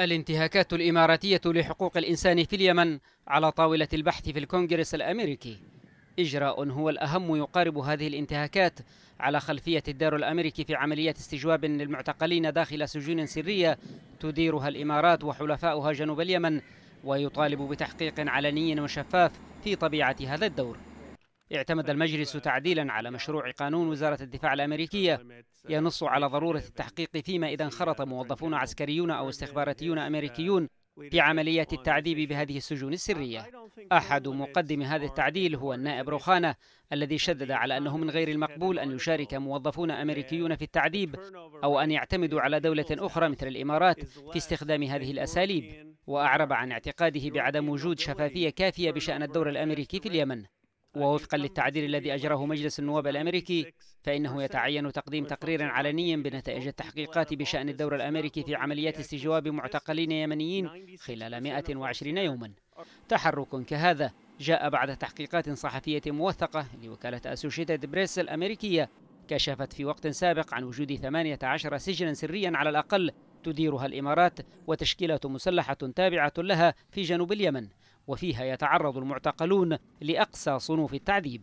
الانتهاكات الإماراتية لحقوق الإنسان في اليمن على طاولة البحث في الكونغرس الأمريكي إجراء هو الأهم يقارب هذه الانتهاكات على خلفية الدار الأمريكي في عملية استجواب للمعتقلين داخل سجون سرية تديرها الإمارات وحلفاؤها جنوب اليمن ويطالب بتحقيق علني وشفاف في طبيعة هذا الدور اعتمد المجلس تعديلا على مشروع قانون وزارة الدفاع الأمريكية ينص على ضرورة التحقيق فيما إذا انخرط موظفون عسكريون أو استخباراتيون أمريكيون في عمليات التعذيب بهذه السجون السرية أحد مقدم هذا التعديل هو النائب روخانة الذي شدد على أنه من غير المقبول أن يشارك موظفون أمريكيون في التعذيب أو أن يعتمدوا على دولة أخرى مثل الإمارات في استخدام هذه الأساليب وأعرب عن اعتقاده بعدم وجود شفافية كافية بشأن الدور الأمريكي في اليمن آه، ووفقا للتعديل الذي أجراه مجلس النواب الأمريكي فإنه يتعين تقديم تقرير علني بنتائج التحقيقات بشأن الدور الأمريكي في عمليات استجواب معتقلين يمنيين خلال 120 يوما تحرك كهذا جاء بعد تحقيقات صحفية موثقة لوكالة أسوشيتد بريس الأمريكية كشفت في وقت سابق عن وجود 18 سجنا سريا على الأقل تديرها الإمارات وتشكيلات مسلحة تابعة لها في جنوب اليمن وفيها يتعرض المعتقلون لأقصى صنوف التعذيب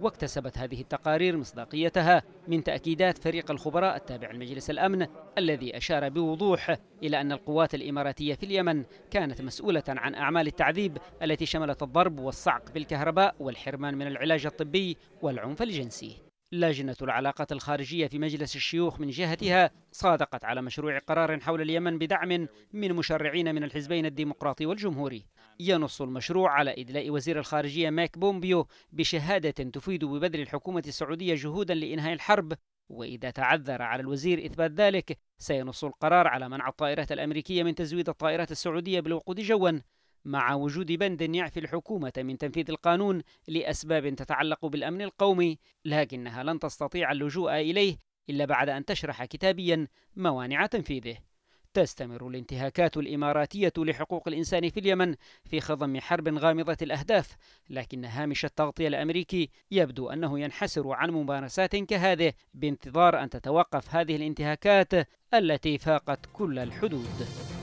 واكتسبت هذه التقارير مصداقيتها من تأكيدات فريق الخبراء التابع لمجلس الأمن الذي أشار بوضوح إلى أن القوات الإماراتية في اليمن كانت مسؤولة عن أعمال التعذيب التي شملت الضرب والصعق بالكهرباء والحرمان من العلاج الطبي والعنف الجنسي لجنة العلاقات الخارجية في مجلس الشيوخ من جهتها صادقت على مشروع قرار حول اليمن بدعم من مشرعين من الحزبين الديمقراطي والجمهوري ينص المشروع على إدلاء وزير الخارجية ماك بومبيو بشهادة تفيد ببذل الحكومة السعودية جهودا لإنهاء الحرب وإذا تعذر على الوزير إثبات ذلك سينص القرار على منع الطائرات الأمريكية من تزويد الطائرات السعودية بالوقود جواً مع وجود بند يعفي الحكومة من تنفيذ القانون لأسباب تتعلق بالأمن القومي، لكنها لن تستطيع اللجوء إليه إلا بعد أن تشرح كتابيا موانع تنفيذه. تستمر الانتهاكات الإماراتية لحقوق الإنسان في اليمن في خضم حرب غامضة الأهداف، لكن هامش التغطية الأمريكي يبدو أنه ينحسر عن ممارسات كهذه بانتظار أن تتوقف هذه الانتهاكات التي فاقت كل الحدود.